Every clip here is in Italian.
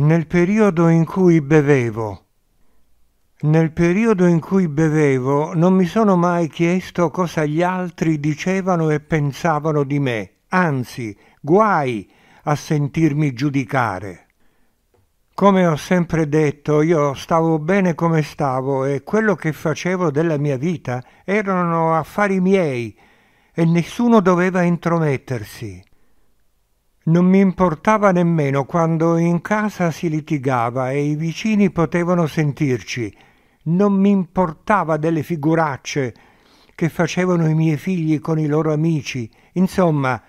nel periodo in cui bevevo. Nel periodo in cui bevevo non mi sono mai chiesto cosa gli altri dicevano e pensavano di me, anzi, guai a sentirmi giudicare. Come ho sempre detto, io stavo bene come stavo e quello che facevo della mia vita erano affari miei e nessuno doveva intromettersi. Non mi importava nemmeno quando in casa si litigava e i vicini potevano sentirci. Non mi importava delle figuracce che facevano i miei figli con i loro amici. Insomma,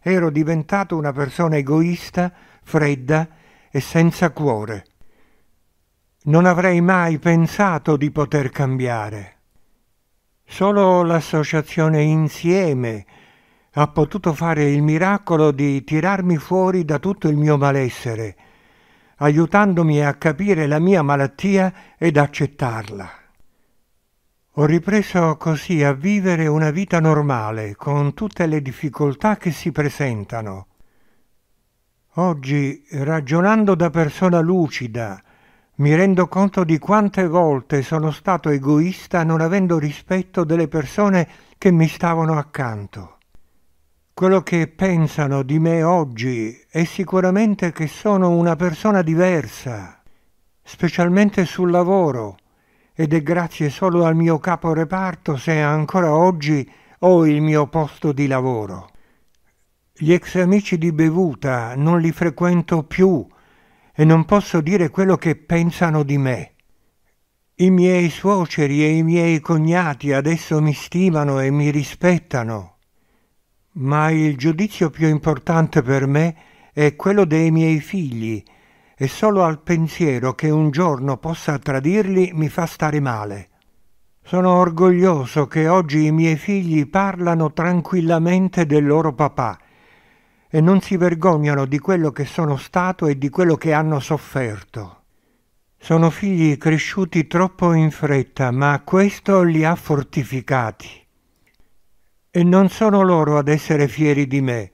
ero diventato una persona egoista, fredda e senza cuore. Non avrei mai pensato di poter cambiare. Solo l'associazione insieme ha potuto fare il miracolo di tirarmi fuori da tutto il mio malessere, aiutandomi a capire la mia malattia ed accettarla. Ho ripreso così a vivere una vita normale, con tutte le difficoltà che si presentano. Oggi, ragionando da persona lucida, mi rendo conto di quante volte sono stato egoista non avendo rispetto delle persone che mi stavano accanto. Quello che pensano di me oggi è sicuramente che sono una persona diversa, specialmente sul lavoro, ed è grazie solo al mio capo reparto se ancora oggi ho il mio posto di lavoro. Gli ex amici di bevuta non li frequento più e non posso dire quello che pensano di me. I miei suoceri e i miei cognati adesso mi stimano e mi rispettano ma il giudizio più importante per me è quello dei miei figli, e solo al pensiero che un giorno possa tradirli mi fa stare male. Sono orgoglioso che oggi i miei figli parlano tranquillamente del loro papà e non si vergognano di quello che sono stato e di quello che hanno sofferto. Sono figli cresciuti troppo in fretta, ma questo li ha fortificati. E non sono loro ad essere fieri di me,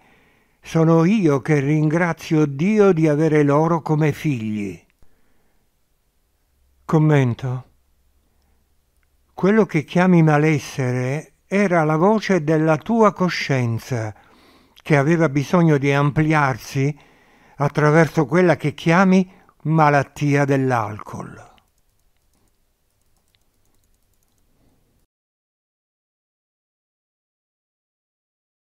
sono io che ringrazio Dio di avere loro come figli. Commento. Quello che chiami malessere era la voce della tua coscienza, che aveva bisogno di ampliarsi attraverso quella che chiami malattia dell'alcol.